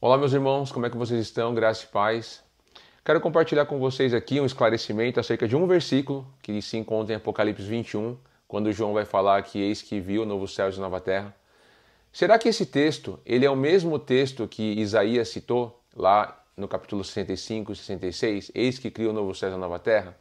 Olá, meus irmãos, como é que vocês estão? Graça e paz. Quero compartilhar com vocês aqui um esclarecimento acerca de um versículo que se encontra em Apocalipse 21, quando João vai falar que eis que viu o novo céu e a nova terra. Será que esse texto, ele é o mesmo texto que Isaías citou lá no capítulo 65 e 66, eis que cria o novo céu e a nova terra?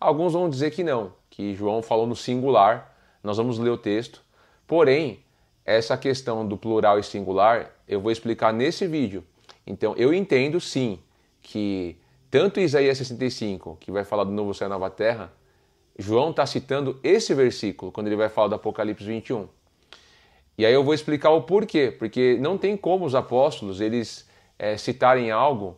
Alguns vão dizer que não, que João falou no singular. Nós vamos ler o texto. Porém, essa questão do plural e singular eu vou explicar nesse vídeo. Então, eu entendo sim que tanto Isaías 65, que vai falar do novo céu e nova terra, João está citando esse versículo quando ele vai falar do Apocalipse 21. E aí eu vou explicar o porquê, porque não tem como os apóstolos eles é, citarem algo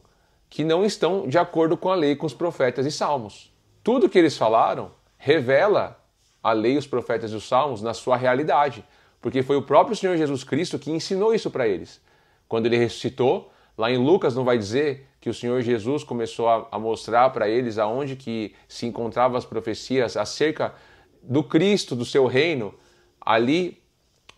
que não estão de acordo com a lei, com os profetas e salmos. Tudo que eles falaram revela a lei, os profetas e os salmos na sua realidade porque foi o próprio Senhor Jesus Cristo que ensinou isso para eles. Quando ele ressuscitou, lá em Lucas não vai dizer que o Senhor Jesus começou a, mostrar para eles aonde que se encontravam as profecias acerca do Cristo, do seu reino, ali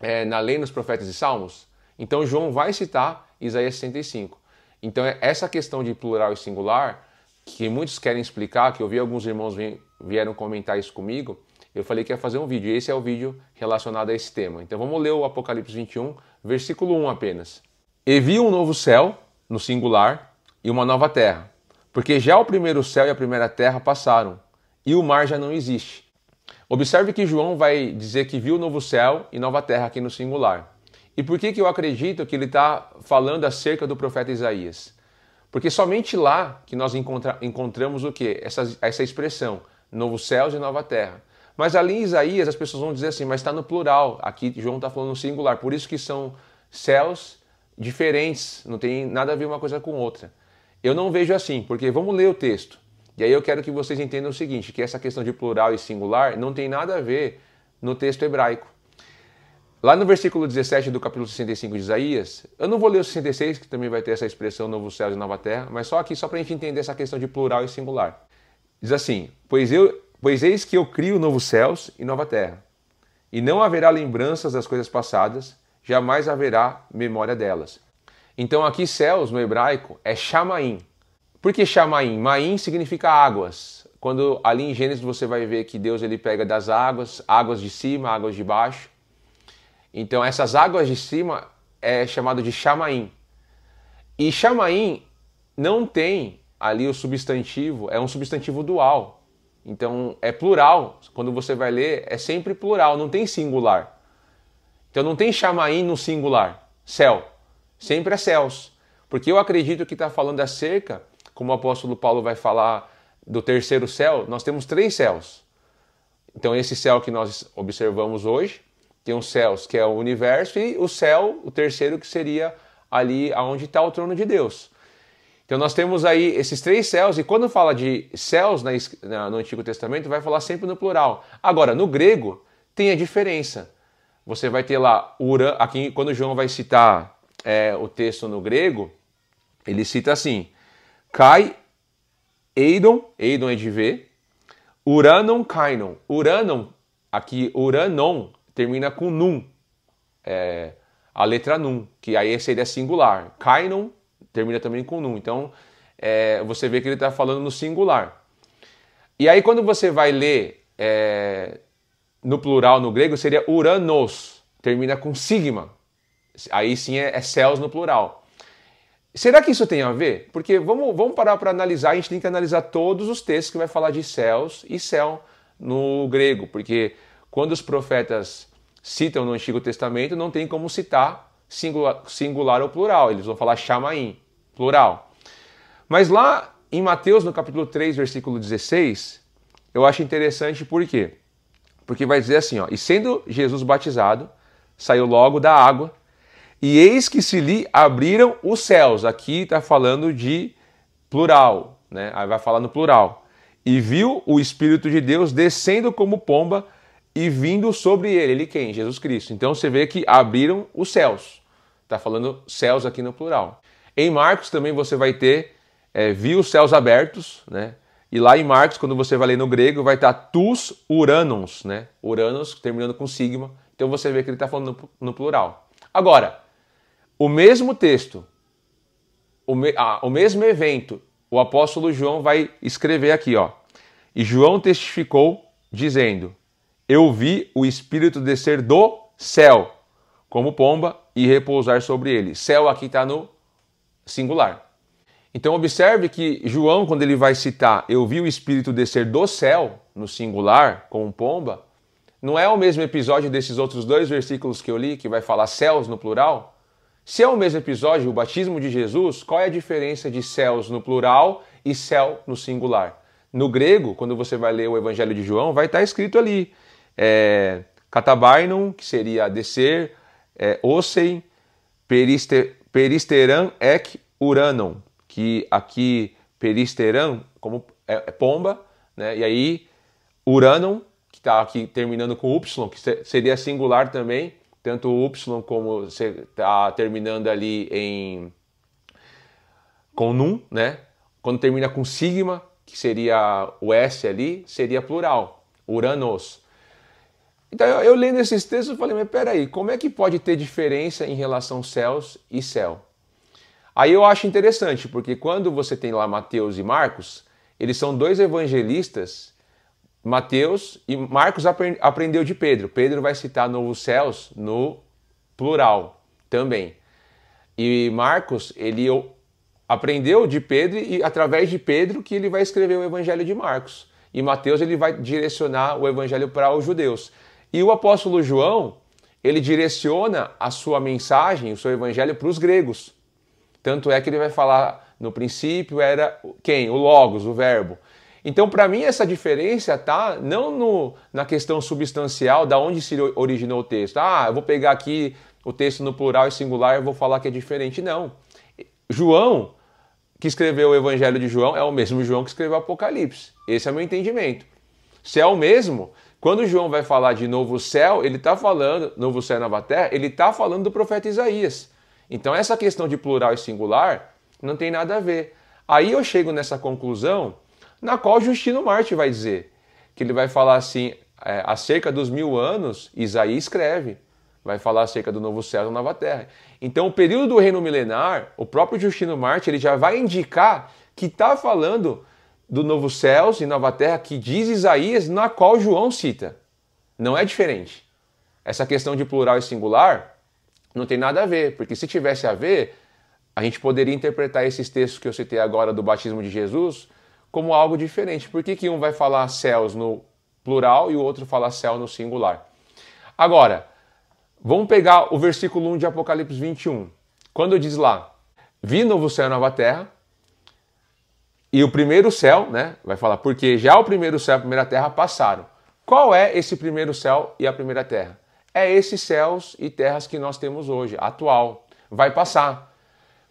é, na lei nos profetas e salmos? Então João vai citar Isaías 65. Então é essa questão de plural e singular, que muitos querem explicar, que eu vi alguns irmãos vieram comentar isso comigo, eu falei que ia fazer um vídeo, e esse é o vídeo relacionado a esse tema. Então vamos ler o Apocalipse 21, versículo 1 apenas. E vi um novo céu, no singular, e uma nova terra, porque já o primeiro céu e a primeira terra passaram, e o mar já não existe. Observe que João vai dizer que viu o novo céu e nova terra aqui no singular. E por que, que eu acredito que ele está falando acerca do profeta Isaías? Porque somente lá que nós encontra, encontramos o que? Essa, essa expressão, novos céus e nova terra. Mas ali em Isaías as pessoas vão dizer assim, mas está no plural. Aqui João está falando no singular. Por isso que são céus diferentes, não tem nada a ver uma coisa com outra. Eu não vejo assim, porque vamos ler o texto. E aí eu quero que vocês entendam o seguinte, que essa questão de plural e singular não tem nada a ver no texto hebraico. Lá no versículo 17 do capítulo 65 de Isaías, eu não vou ler o 66, que também vai ter essa expressão novo céu e nova terra, mas só aqui, só para a gente entender essa questão de plural e singular. Diz assim: Pois eu Pois eis que eu crio novos céus e nova terra. E não haverá lembranças das coisas passadas, jamais haverá memória delas. Então aqui céus no hebraico é chamaim. Por que chamaim? Maim significa águas. Quando ali em Gênesis você vai ver que Deus ele pega das águas, águas de cima, águas de baixo. Então essas águas de cima é chamado de chamaim. E chamaim não tem ali o substantivo, é um substantivo dual. Então é plural. Quando você vai ler, é sempre plural, não tem singular. Então não tem chamaim no singular, céu. Sempre é céus. Porque eu acredito que está falando acerca, como o apóstolo Paulo vai falar do terceiro céu, nós temos três céus. Então esse céu que nós observamos hoje, tem os céus que é o universo e o céu, o terceiro que seria ali aonde está o trono de Deus. Então nós temos aí esses três céus, e quando fala de céus no Antigo Testamento, vai falar sempre no plural. Agora, no grego, tem a diferença. Você vai ter lá Urano, aqui quando João vai citar é, o texto no grego, ele cita assim: Kai Eidon, Eidon é de ver, Uranon Kainon. Uranon, aqui Uranon termina com Num, é, a letra Num, que aí esse seria é singular. Kainon termina também com num. Então, é, você vê que ele está falando no singular. E aí, quando você vai ler é, no plural, no grego, seria uranos, termina com sigma. Aí sim é, é céus no plural. Será que isso tem a ver? Porque vamos, vamos parar para analisar, a gente tem que analisar todos os textos que vai falar de céus e céu no grego, porque quando os profetas citam no Antigo Testamento, não tem como citar singular, singular ou plural. Eles vão falar chamaim, plural. Mas lá em Mateus, no capítulo 3, versículo 16, eu acho interessante por quê? Porque vai dizer assim, ó, e sendo Jesus batizado, saiu logo da água, e eis que se lhe abriram os céus. Aqui está falando de plural, né? Aí vai falar no plural. E viu o Espírito de Deus descendo como pomba e vindo sobre ele. Ele quem? Jesus Cristo. Então você vê que abriram os céus está falando céus aqui no plural. Em Marcos também você vai ter é, viu os céus abertos, né? E lá em Marcos, quando você vai ler no grego, vai estar tá tus né? Uranos terminando com sigma. Então você vê que ele está falando no, no, plural. Agora, o mesmo texto, o, me, ah, o mesmo evento, o apóstolo João vai escrever aqui, ó. E João testificou dizendo: Eu vi o Espírito descer do céu, como pomba, e repousar sobre ele. Céu aqui está no singular. Então observe que João, quando ele vai citar eu vi o Espírito descer do céu, no singular, como pomba, não é o mesmo episódio desses outros dois versículos que eu li, que vai falar céus no plural? Se é o mesmo episódio, o batismo de Jesus, qual é a diferença de céus no plural e céu no singular? No grego, quando você vai ler o Evangelho de João, vai estar tá escrito ali, é, eh, catabainum, que seria descer, é Ossei perister, Peristeran Ek Uranum, que aqui Peristeran como é, é pomba, né? E aí Uranum, que está aqui terminando com Y, que seria singular também, tanto o Y como você está terminando ali em com num, né? Quando termina com sigma, que seria o S ali, seria plural, Uranos. Então eu, eu lendo esses textos eu falei, mas peraí, como é que pode ter diferença em relação céus e céu? Aí eu acho interessante, porque quando você tem lá Mateus e Marcos, eles são dois evangelistas, Mateus e Marcos aprendeu de Pedro. Pedro vai citar novos céus no plural também. E Marcos, ele aprendeu de Pedro e através de Pedro que ele vai escrever o evangelho de Marcos. E Mateus ele vai direcionar o evangelho para os judeus. E o apóstolo João, ele direciona a sua mensagem, o seu evangelho para os gregos. Tanto é que ele vai falar no princípio era quem? O logos, o verbo. Então, para mim essa diferença tá não no, na questão substancial da onde se originou o texto. Ah, eu vou pegar aqui o texto no plural e singular e vou falar que é diferente, não. João, que escreveu o Evangelho de João, é o mesmo João que escreveu o Apocalipse. Esse é o meu entendimento. Se é o mesmo, quando João vai falar de novo céu, ele está falando, novo céu e nova terra, ele está falando do profeta Isaías. Então essa questão de plural e singular não tem nada a ver. Aí eu chego nessa conclusão na qual Justino Marte vai dizer, que ele vai falar assim, é, acerca dos mil anos, Isaías escreve, vai falar acerca do novo céu e da nova terra. Então o período do reino milenar, o próprio Justino Marte, ele já vai indicar que está falando do novo céus e nova terra que diz Isaías, na qual João cita. Não é diferente. Essa questão de plural e singular não tem nada a ver, porque se tivesse a ver, a gente poderia interpretar esses textos que eu citei agora do batismo de Jesus como algo diferente. Por que, que um vai falar céus no plural e o outro fala céu no singular? Agora, vamos pegar o versículo 1 de Apocalipse 21. Quando diz lá, vi novo céu e nova terra, e o primeiro céu, né? Vai falar, porque já o primeiro céu e a primeira terra passaram. Qual é esse primeiro céu e a primeira terra? É esses céus e terras que nós temos hoje, atual. Vai passar.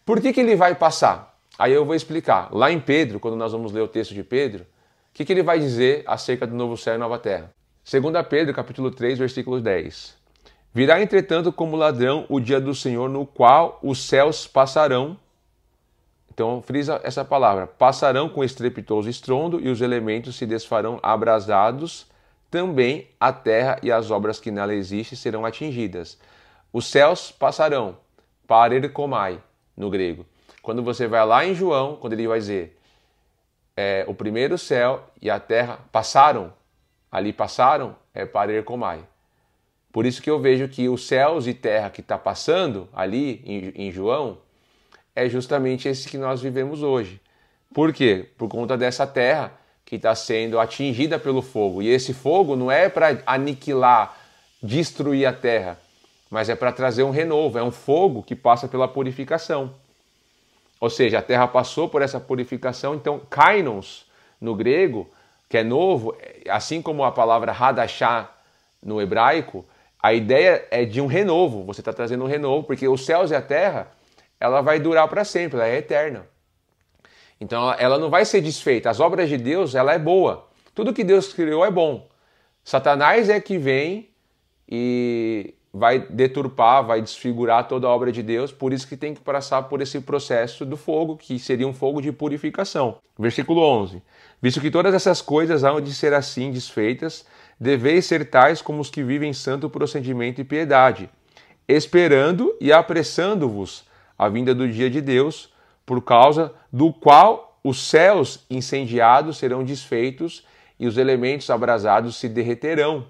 Por que, que ele vai passar? Aí eu vou explicar. Lá em Pedro, quando nós vamos ler o texto de Pedro, o que, que ele vai dizer acerca do novo céu e nova terra? 2 Pedro, capítulo 3, versículo 10. Virá, entretanto, como ladrão o dia do Senhor, no qual os céus passarão então frisa essa palavra: passarão com estrepitoso estrondo e os elementos se desfarão abrasados, também a terra e as obras que nela existem serão atingidas. Os céus passarão, parercomai, no grego. Quando você vai lá em João, quando ele vai dizer é, o primeiro céu e a terra passaram, ali passaram, é parercomai. Por isso que eu vejo que os céus e terra que está passando ali em, em João é justamente esse que nós vivemos hoje. Por quê? Por conta dessa terra que está sendo atingida pelo fogo. E esse fogo não é para aniquilar, destruir a terra, mas é para trazer um renovo. É um fogo que passa pela purificação. Ou seja, a terra passou por essa purificação, então kainos no grego, que é novo, assim como a palavra hadashah no hebraico, a ideia é de um renovo. Você está trazendo um renovo, porque os céus e a terra ela vai durar para sempre, ela é eterna. Então ela não vai ser desfeita. As obras de Deus, ela é boa. Tudo que Deus criou é bom. Satanás é que vem e vai deturpar, vai desfigurar toda a obra de Deus, por isso que tem que passar por esse processo do fogo, que seria um fogo de purificação. Versículo 11. Visto que todas essas coisas hão de ser assim desfeitas, deveis ser tais como os que vivem santo procedimento e piedade, esperando e apressando-vos a vinda do dia de Deus, por causa do qual os céus incendiados serão desfeitos e os elementos abrasados se derreterão.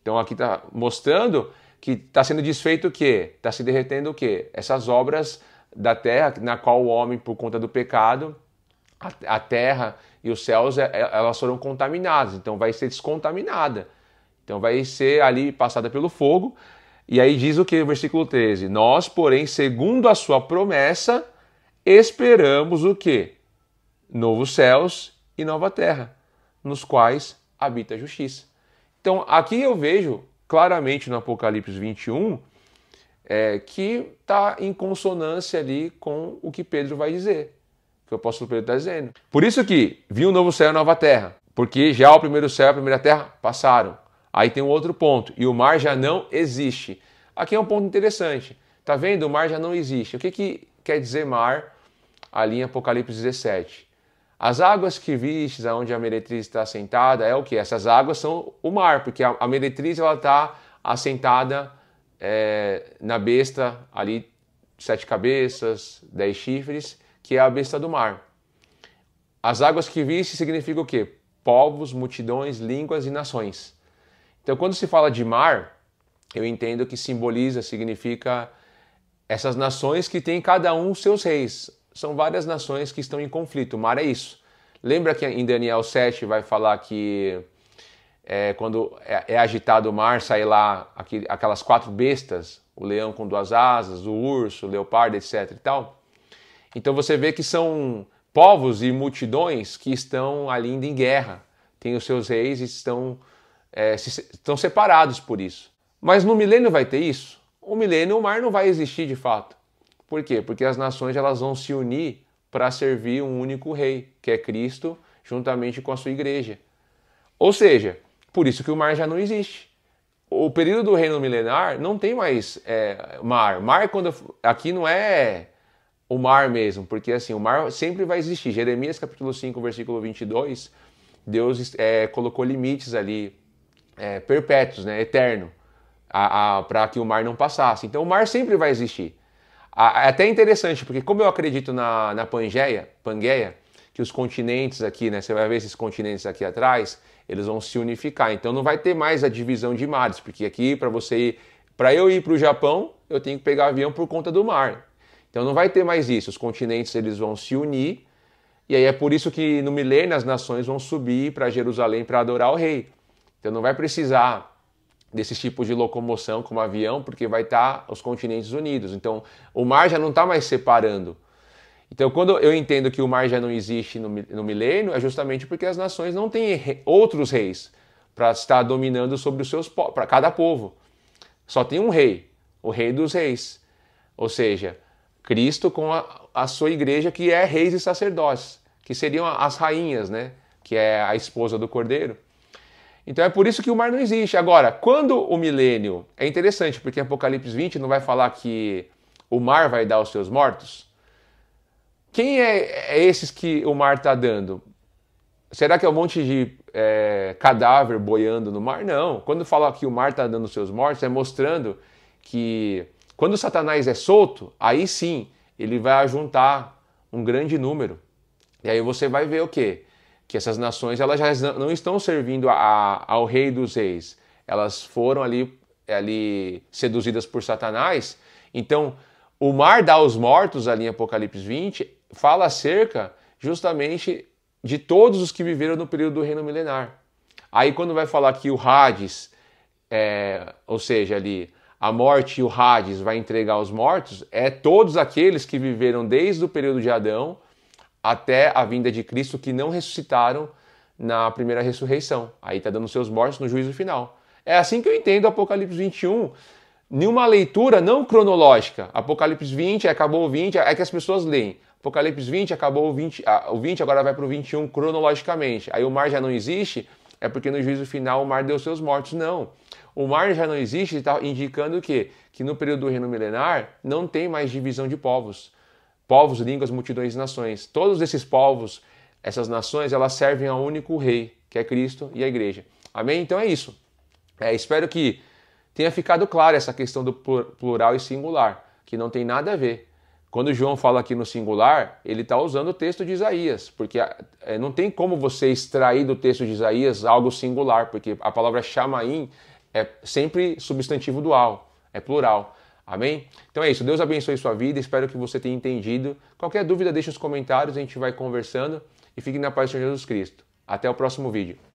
Então aqui está mostrando que está sendo desfeito o quê? Está se derretendo o quê? Essas obras da terra, na qual o homem, por conta do pecado, a, terra e os céus, é, é, elas foram contaminadas, então vai ser descontaminada. Então vai ser ali passada pelo fogo, e aí diz o que no versículo 13? Nós, porém, segundo a sua promessa, esperamos o que? Novos céus e nova terra, nos quais habita a justiça. Então, aqui eu vejo claramente no Apocalipse 21 é, que está em consonância ali com o que Pedro vai dizer, que o apóstolo Pedro está dizendo. Por isso que viu um novo céu e nova terra, porque já o primeiro céu e a primeira terra passaram Aí tem um outro ponto, e o mar já não existe. Aqui é um ponto interessante. Tá vendo? O mar já não existe. O que, que quer dizer mar ali em Apocalipse 17? As águas que vistes, aonde a meretriz está assentada, é o que? Essas águas são o mar, porque a, meretriz está assentada é, na besta ali, sete cabeças, dez chifres, que é a besta do mar. As águas que viste significa o quê? Povos, multidões, línguas e nações. Então, quando se fala de mar, eu entendo que simboliza, significa essas nações que têm cada um seus reis. São várias nações que estão em conflito. O mar é isso. Lembra que em Daniel 7 vai falar que é, quando é, é, agitado o mar, sai lá aquele, aquelas quatro bestas, o leão com duas asas, o urso, o leopardo, etc. e tal. Então você vê que são povos e multidões que estão ali em guerra, têm os seus reis e estão é, se, estão separados por isso. Mas no milênio vai ter isso? O milênio, o mar não vai existir de fato. Por quê? Porque as nações elas vão se unir para servir um único rei, que é Cristo, juntamente com a sua igreja. Ou seja, por isso que o mar já não existe. O período do reino milenar não tem mais é, mar. Mar quando aqui não é o mar mesmo, porque assim, o mar sempre vai existir. Jeremias capítulo 5, versículo 22, Deus é, colocou limites ali é, perpétuos, né, eterno, para que o mar não passasse. Então o mar sempre vai existir. A, é até interessante, porque como eu acredito na, na Pangeia, Pangeia, que os continentes aqui, né, você vai ver esses continentes aqui atrás, eles vão se unificar. Então não vai ter mais a divisão de mares, porque aqui para você ir, para eu ir para o Japão, eu tenho que pegar avião por conta do mar. Então não vai ter mais isso. Os continentes eles vão se unir e aí é por isso que no milênio as nações vão subir para Jerusalém para adorar o rei. Então não vai precisar desses tipos de locomoção como avião, porque vai estar tá os continentes unidos. Então o mar já não está mais separando. Então quando eu entendo que o mar já não existe no, no milênio, é justamente porque as nações não têm outros reis para estar dominando sobre os seus para cada povo. Só tem um rei, o rei dos reis. Ou seja, Cristo com a, a sua igreja que é reis e sacerdotes, que seriam as rainhas, né? Que é a esposa do cordeiro. Então é por isso que o mar não existe. Agora, quando o milênio. É interessante, porque Apocalipse 20 não vai falar que o mar vai dar os seus mortos? Quem é, é esses que o mar está dando? Será que é um monte de é, cadáver boiando no mar? Não. Quando fala que o mar está dando os seus mortos, é mostrando que quando Satanás é solto, aí sim ele vai juntar um grande número. E aí você vai ver o quê? que essas nações elas já não estão servindo a, a, ao rei dos reis. Elas foram ali, ali seduzidas por Satanás. Então, o mar dá aos mortos, ali em Apocalipse 20, fala acerca justamente de todos os que viveram no período do reino milenar. Aí, quando vai falar que o Hades, é, ou seja, ali a morte e o Hades vai entregar aos mortos, é todos aqueles que viveram desde o período de Adão até a vinda de Cristo que não ressuscitaram na primeira ressurreição. Aí está dando seus mortos no juízo final. É assim que eu entendo Apocalipse 21, numa leitura não cronológica. Apocalipse 20, acabou o 20, é que as pessoas leem. Apocalipse 20, acabou o 20, ah, o 20 agora vai para o 21 cronologicamente. Aí o mar já não existe, é porque no juízo final o mar deu seus mortos. Não. O mar já não existe, está indicando o quê? Que no período do reino milenar não tem mais divisão de povos povos, línguas, multidões e nações. Todos esses povos, essas nações, elas servem a único rei, que é Cristo e a igreja. Amém? Então é isso. É, espero que tenha ficado clara essa questão do plural e singular, que não tem nada a ver. Quando João fala aqui no singular, ele está usando o texto de Isaías, porque é, não tem como você extrair do texto de Isaías algo singular, porque a palavra chamaim é sempre substantivo dual, é plural. Amém? Então é isso. Deus abençoe sua vida. Espero que você tenha entendido. Qualquer dúvida, deixe nos comentários. A gente vai conversando. E fique na paz do Senhor Jesus Cristo. Até o próximo vídeo.